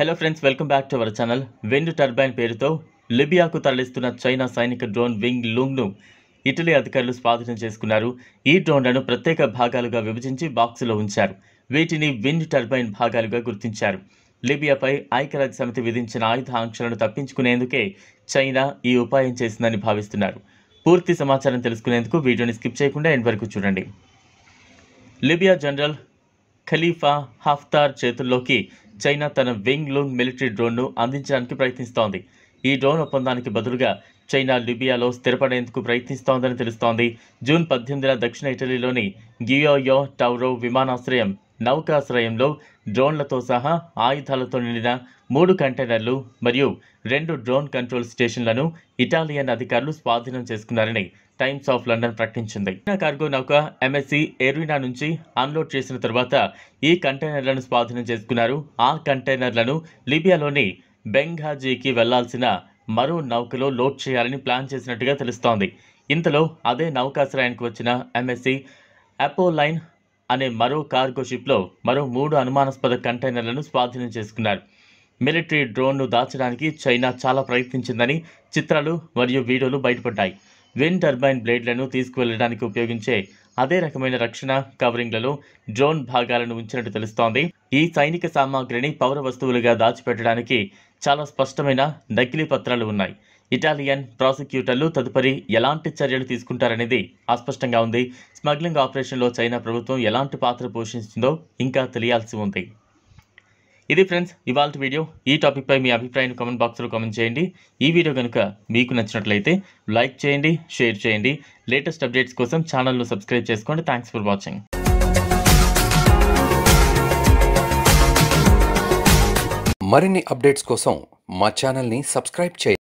hello friends welcome back to our channel wind turbine పేరుతో లిబియాకు తరలిస్తున్న చైనా సైనిక డ్రోన్ వింగ్ లుంగ్ను ఇటలీ అధికారులు స్వాధీనం చేసుకున్నారు ఈ డ్రోన్లను ప్రత్యేక భాగాలుగా విభజించి బాక్సులో ఉంచారు వీటిని విండ్ టర్బైన్ భాగాలుగా గుర్తించారు లిబియాపై ఐక్యరాజ్య సమితి విధించిన ఆయుధ ఆంక్షలను తప్పించుకునేందుకే చైనా ఈ ఉపాయం చేసిందని భావిస్తున్నారు పూర్తి సమాచారం తెలుసుకునేందుకు వీడియోని స్కిప్ చేయకుండా ఎండ్ వరకు చూడండి లిబియా జనరల్ ఖలీఫా హఫ్తార్ చేతుల్లోకి చైనా తన వింగ్ లూంగ్ మిలిటరీ డ్రోన్ను అందించడానికి ప్రయత్నిస్తోంది ఈ డ్రోన్ ఒప్పందానికి బదులుగా చైనా లిబియాలో స్థిరపడేందుకు ప్రయత్నిస్తోందని తెలుస్తోంది జూన్ పద్దెనిమిదిన దక్షిణ ఇటలీలోని గియోయో టౌరో విమానాశ్రయం నౌకాశ్రయంలో డ్రోన్లతో సహా ఆయుధాలతో నిండిన మూడు కంటైనర్లు మరియు రెండు డ్రోన్ కంట్రోల్ స్టేషన్లను ఇటాలియన్ అధికారులు స్వాధీనం చేసుకున్నారని టైమ్స్ ఆఫ్ లండన్ ప్రకటించింది కార్గో నౌక ఎంఎస్సి ఎరీనా నుంచి అన్లోడ్ చేసిన తర్వాత ఈ కంటైనర్లను స్వాధీనం చేసుకున్నారు ఆ కంటైనర్లను లిబియాలోని బెంగాజీకి వెళ్లాల్సిన మరో నౌకలో లోడ్ చేయాలని ప్లాన్ చేసినట్టుగా తెలుస్తోంది ఇంతలో అదే నౌకాశ్రయానికి వచ్చిన ఎంఎస్సి అపోలైన్ అనే మరో కార్గో షిప్లో మరో మూడు అనుమానాస్పద కంటైనర్లను స్వాధీనం చేసుకున్నారు మిలిటరీ డ్రోన్ను దాచడానికి చైనా చాలా ప్రయత్నించిందని చిత్రాలు మరియు వీడియోలు బయటపడ్డాయి విన్ టర్బైన్ బ్లేడ్లను తీసుకువెళ్లడానికి ఉపయోగించే అదే రకమైన రక్షణ కవరింగ్లలో డ్రోన్ భాగాలను ఉంచినట్టు తెలుస్తోంది ఈ సైనిక సామాగ్రిని పౌర వస్తువులుగా దాచిపెట్టడానికి చాలా స్పష్టమైన నకిలీ పత్రాలు ఉన్నాయి ఇటాలియన్ ప్రాసిక్యూటర్లు తదుపరి ఎలాంటి చర్యలు తీసుకుంటారనేది అస్పష్టంగా ఉంది స్మగ్లింగ్ ఆపరేషన్లో చైనా ప్రభుత్వం ఎలాంటి పాత్ర పోషించిందో ఇంకా తెలియాల్సి ఉంది ఇది ఫ్రెండ్స్ ఇవాళ వీడియో ఈ టాపిక్పై మీ అభిప్రాయాన్ని కామెంట్ బాక్స్లో కామెంట్ చేయండి ఈ వీడియో కనుక మీకు నచ్చినట్లయితే లైక్ చేయండి షేర్ చేయండి లేటెస్ట్ అప్డేట్స్ కోసం ఛానల్ను సబ్స్క్రైబ్ చేసుకోండి థ్యాంక్స్ ఫర్ వాచింగ్ మరిన్ని అప్డేట్స్ కోసం మా సబ్స్క్రైబ్